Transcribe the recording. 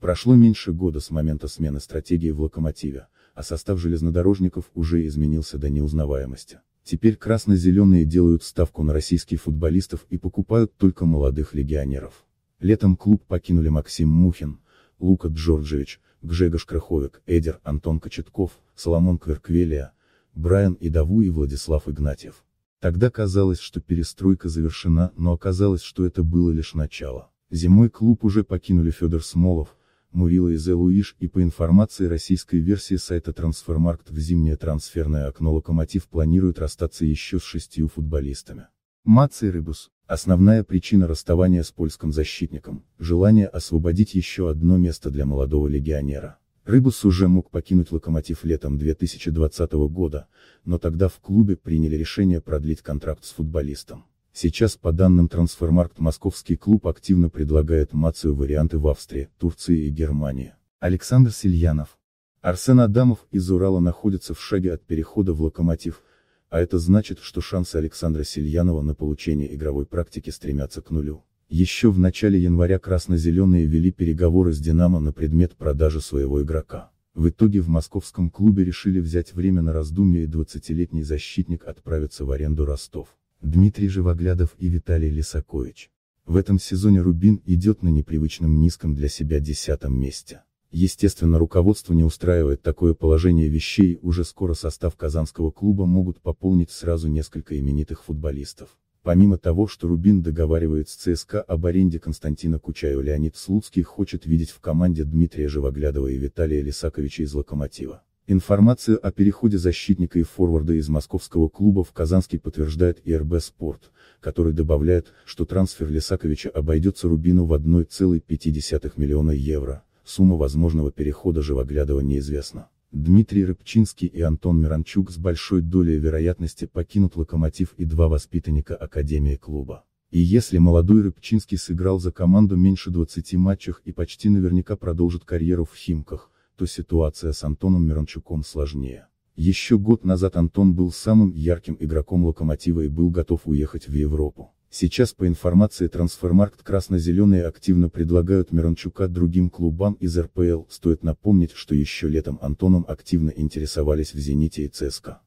Прошло меньше года с момента смены стратегии в «Локомотиве», а состав железнодорожников уже изменился до неузнаваемости. Теперь красно-зеленые делают ставку на российских футболистов и покупают только молодых легионеров. Летом клуб покинули Максим Мухин, Лука Джорджевич, Гжегош Крыховик, Эдер, Антон Кочетков, Соломон Кверквелия, Брайан Идаву и Владислав Игнатьев. Тогда казалось, что перестройка завершена, но оказалось, что это было лишь начало. Зимой клуб уже покинули Федор Смолов, Мурила из Элуиш и по информации российской версии сайта Трансфермаркт в зимнее трансферное окно Локомотив планирует расстаться еще с шестью футболистами. Мац и Рыбус. Основная причина расставания с польским защитником – желание освободить еще одно место для молодого легионера. Рыбус уже мог покинуть «Локомотив» летом 2020 года, но тогда в клубе приняли решение продлить контракт с футболистом. Сейчас по данным Трансфермаркт московский клуб активно предлагает Мацию варианты в Австрии, Турции и Германии. Александр Сильянов. Арсен Адамов из Урала находится в шаге от перехода в Локомотив, а это значит, что шансы Александра Сильянова на получение игровой практики стремятся к нулю. Еще в начале января красно-зеленые вели переговоры с «Динамо» на предмет продажи своего игрока. В итоге в московском клубе решили взять время на раздумье и 20-летний защитник отправится в аренду Ростов. Дмитрий Живоглядов и Виталий Лисакович. В этом сезоне Рубин идет на непривычном низком для себя десятом месте. Естественно, руководство не устраивает такое положение вещей, уже скоро состав казанского клуба могут пополнить сразу несколько именитых футболистов. Помимо того, что Рубин договаривает с ЦСКА об аренде Константина Кучаева, Леонид Слуцкий хочет видеть в команде Дмитрия Живоглядова и Виталия Лисаковича из «Локомотива». Информацию о переходе защитника и форварда из московского клуба в Казанский подтверждает и РБ «Спорт», который добавляет, что трансфер Лисаковича обойдется Рубину в 1,5 миллиона евро, сумма возможного перехода Живоглядова неизвестна. Дмитрий Рыбчинский и Антон Миранчук с большой долей вероятности покинут «Локомотив» и два воспитанника Академии клуба. И если молодой Рыбчинский сыграл за команду меньше 20 матчах и почти наверняка продолжит карьеру в Химках, то ситуация с Антоном Миранчуком сложнее. Еще год назад Антон был самым ярким игроком Локомотива и был готов уехать в Европу. Сейчас по информации Трансформаркт красно-зеленые активно предлагают Миранчука другим клубам из РПЛ, стоит напомнить, что еще летом Антоном активно интересовались в «Зените» и «ЦСКА».